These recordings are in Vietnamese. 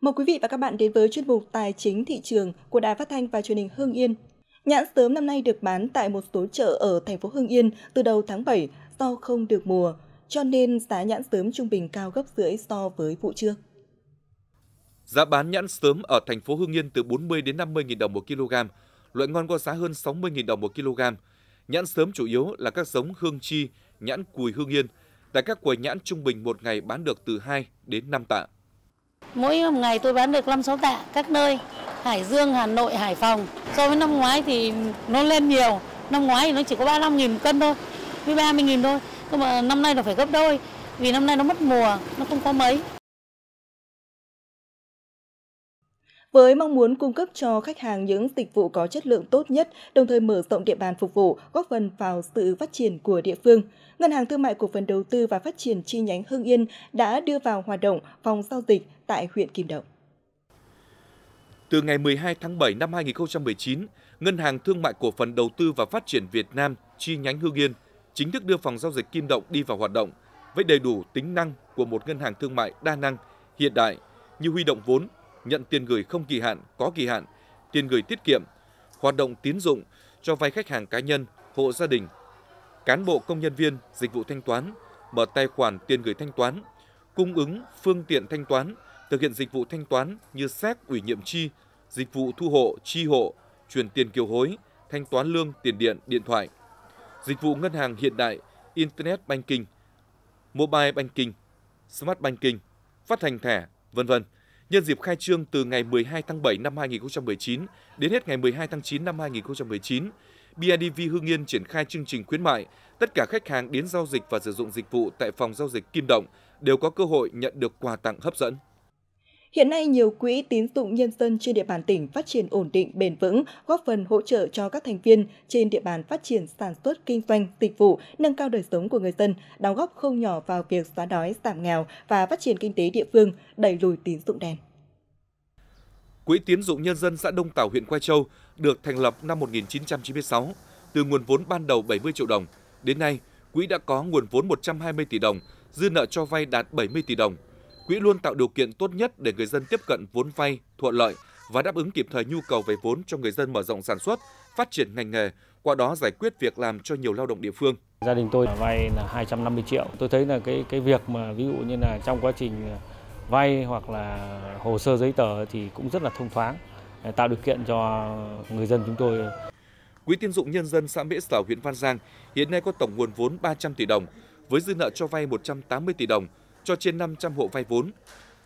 Mời quý vị và các bạn đến với chuyên mục Tài chính thị trường của Đài Phát thanh và Truyền hình Hưng Yên. Nhãn sớm năm nay được bán tại một số chợ ở thành phố Hưng Yên từ đầu tháng 7 do không được mùa, cho nên giá nhãn sớm trung bình cao gấp rưỡi so với vụ trước. Giá bán nhãn sớm ở thành phố Hưng Yên từ 40 đến 50 000 đồng một kg, loại ngon có giá hơn 60 000 đồng một kg. Nhãn sớm chủ yếu là các giống hương chi, nhãn cùi Hương Yên. Tại các quầy nhãn trung bình một ngày bán được từ 2 đến 5 tạ. Mỗi một ngày tôi bán được 5-6 tạ các nơi, Hải Dương, Hà Nội, Hải Phòng. So với năm ngoái thì nó lên nhiều, năm ngoái thì nó chỉ có 35.000 cân thôi, với 30.000 thôi. Nhưng mà năm nay là phải gấp đôi, vì năm nay nó mất mùa, nó không có mấy. với mong muốn cung cấp cho khách hàng những dịch vụ có chất lượng tốt nhất, đồng thời mở rộng địa bàn phục vụ, góp phần vào sự phát triển của địa phương. Ngân hàng Thương mại Cổ phần Đầu tư và Phát triển chi nhánh Hưng Yên đã đưa vào hoạt động phòng giao dịch tại huyện Kim Động. Từ ngày 12 tháng 7 năm 2019, Ngân hàng Thương mại Cổ phần Đầu tư và Phát triển Việt Nam chi nhánh Hưng Yên chính thức đưa phòng giao dịch Kim Động đi vào hoạt động với đầy đủ tính năng của một ngân hàng thương mại đa năng, hiện đại như huy động vốn, nhận tiền gửi không kỳ hạn, có kỳ hạn, tiền gửi tiết kiệm, hoạt động tín dụng, cho vay khách hàng cá nhân, hộ gia đình, cán bộ công nhân viên, dịch vụ thanh toán, mở tài khoản tiền gửi thanh toán, cung ứng phương tiện thanh toán, thực hiện dịch vụ thanh toán như xét ủy nhiệm chi, dịch vụ thu hộ, chi hộ, chuyển tiền kiều hối, thanh toán lương, tiền điện, điện thoại, dịch vụ ngân hàng hiện đại, internet banking, mobile banking, smart banking, phát hành thẻ, vân vân. Nhân dịp khai trương từ ngày 12 tháng 7 năm 2019 đến hết ngày 12 tháng 9 năm 2019, BIDV Hương Yên triển khai chương trình khuyến mại. Tất cả khách hàng đến giao dịch và sử dụng dịch vụ tại phòng giao dịch Kim Động đều có cơ hội nhận được quà tặng hấp dẫn. Hiện nay, nhiều quỹ tín dụng nhân dân trên địa bàn tỉnh phát triển ổn định bền vững, góp phần hỗ trợ cho các thành viên trên địa bàn phát triển sản xuất kinh doanh, dịch vụ, nâng cao đời sống của người dân, đóng góp không nhỏ vào việc xóa đói, giảm nghèo và phát triển kinh tế địa phương, đẩy lùi tín dụng đen. Quỹ tín dụng nhân dân xã Đông Tảo huyện Quai Châu được thành lập năm 1996 từ nguồn vốn ban đầu 70 triệu đồng. Đến nay, quỹ đã có nguồn vốn 120 tỷ đồng, dư nợ cho vay đạt 70 tỷ đồng – quỹ luôn tạo điều kiện tốt nhất để người dân tiếp cận vốn vay thuận lợi và đáp ứng kịp thời nhu cầu về vốn cho người dân mở rộng sản xuất, phát triển ngành nghề, qua đó giải quyết việc làm cho nhiều lao động địa phương. Gia đình tôi vay là 250 triệu. Tôi thấy là cái cái việc mà ví dụ như là trong quá trình à, vay hoặc là hồ sơ giấy tờ thì cũng rất là thông thoáng, à, tạo điều kiện cho người dân chúng tôi. Quỹ tiến dụng nhân dân xã Mễ Sở huyện Văn Giang hiện nay có tổng nguồn vốn 300 tỷ đồng với dư nợ cho vay 180 tỷ đồng cho trên 500 hộ vay vốn.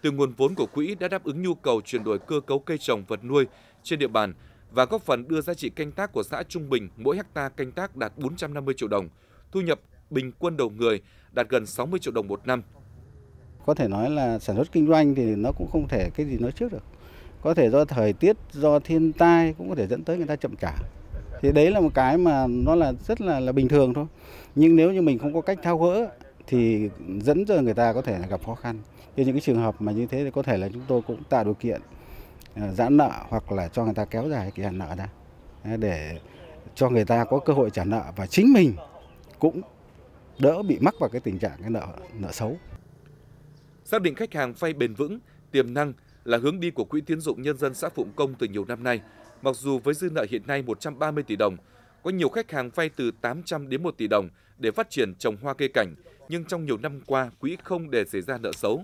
Từ nguồn vốn của quỹ đã đáp ứng nhu cầu chuyển đổi cơ cấu cây trồng vật nuôi trên địa bàn và góp phần đưa giá trị canh tác của xã trung bình mỗi hecta canh tác đạt 450 triệu đồng, thu nhập bình quân đầu người đạt gần 60 triệu đồng một năm. Có thể nói là sản xuất kinh doanh thì nó cũng không thể cái gì nói trước được. Có thể do thời tiết, do thiên tai cũng có thể dẫn tới người ta chậm trả thì đấy là một cái mà nó là rất là là bình thường thôi nhưng nếu như mình không có cách thao gỡ thì dẫn cho người ta có thể là gặp khó khăn. Cho những cái trường hợp mà như thế thì có thể là chúng tôi cũng tạo điều kiện ờ, giãn nợ hoặc là cho người ta kéo dài kỳ hạn nợ ra ờ, để cho người ta có cơ hội trả nợ và chính mình cũng đỡ bị mắc vào cái tình trạng cái nợ nợ xấu. Xác định khách hàng vay bền vững, tiềm năng là hướng đi của Quỹ tiến dụng nhân dân xã Phụng Công từ nhiều năm nay. Mặc dù với dư nợ hiện nay 130 tỷ đồng, có nhiều khách hàng vay từ 800 đến 1 tỷ đồng để phát triển trồng hoa cây cảnh, nhưng trong nhiều năm qua quỹ không để xảy ra nợ xấu.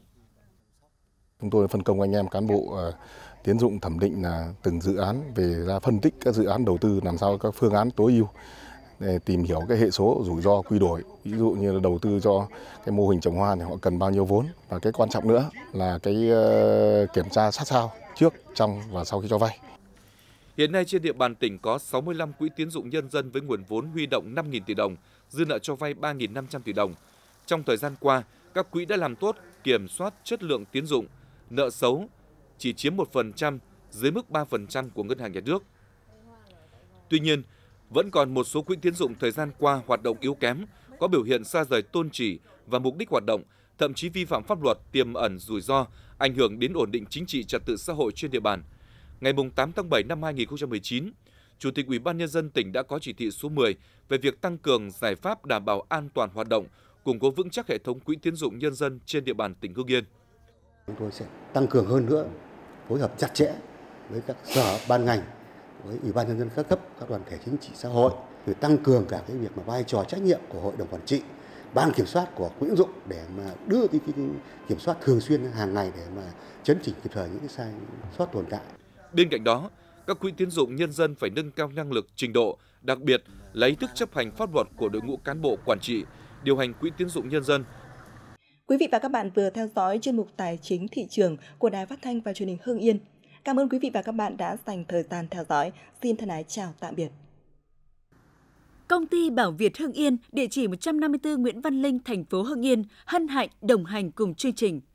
Chúng tôi phân công anh em cán bộ ờ, tiến dụng thẩm định là từng dự án về ra phân tích các dự án đầu tư làm sao các phương án tối ưu để tìm hiểu cái hệ số rủi ro quy đổi ví dụ như là đầu tư cho cái mô hình trồng hoa thì họ cần bao nhiêu vốn và cái quan trọng nữa là cái ờ, kiểm tra sát sao trước trong và sau khi cho vay Hiện nay trên địa bàn tỉnh có 65 quỹ tiến dụng nhân dân với nguồn vốn huy động 5.000 tỷ đồng, dư nợ cho vay 3.500 tỷ đồng. Trong thời gian qua, các quỹ đã làm tốt kiểm soát chất lượng tiến dụng, nợ xấu chỉ chiếm 1% dưới mức 3% của ngân hàng nhà nước. Tuy nhiên, vẫn còn một số quỹ tiến dụng thời gian qua hoạt động yếu kém, có biểu hiện xa rời tôn chỉ và mục đích hoạt động, thậm chí vi phạm pháp luật tiềm ẩn rủi ro, ảnh hưởng đến ổn định chính trị trật tự xã hội trên địa bàn – ngày 8 tháng 7 năm 2019, Chủ tịch Ủy ban nhân dân tỉnh đã có chỉ thị số 10 về việc tăng cường giải pháp đảm bảo an toàn hoạt động, củng cố vững chắc hệ thống quỹ tiến dụng nhân dân trên địa bàn tỉnh hương Yên. Chúng tôi sẽ tăng cường hơn nữa phối hợp chặt chẽ với các sở ban ngành, với Ủy ban nhân dân các cấp, các đoàn thể chính trị xã hội, rồi tăng cường cả cái việc mà vai trò trách nhiệm của hội đồng quản trị, ban kiểm soát của quỹ tiến dụng để mà đưa cái, cái, cái kiểm soát thường xuyên hàng ngày để mà chấn chỉnh kịp thời những cái sai sót tồn tại. Bên cạnh đó, các quỹ tiến dụng nhân dân phải nâng cao năng lực, trình độ, đặc biệt là ý thức chấp hành pháp luật của đội ngũ cán bộ quản trị, điều hành quỹ tiến dụng nhân dân. Quý vị và các bạn vừa theo dõi chuyên mục Tài chính thị trường của Đài Phát thanh và Truyền hình Hương Yên. Cảm ơn quý vị và các bạn đã dành thời gian theo dõi. Xin thân ái chào tạm biệt. Công ty Bảo Việt Hưng Yên, địa chỉ 154 Nguyễn Văn Linh, thành phố Hưng Yên, hân hạnh đồng hành cùng chương trình.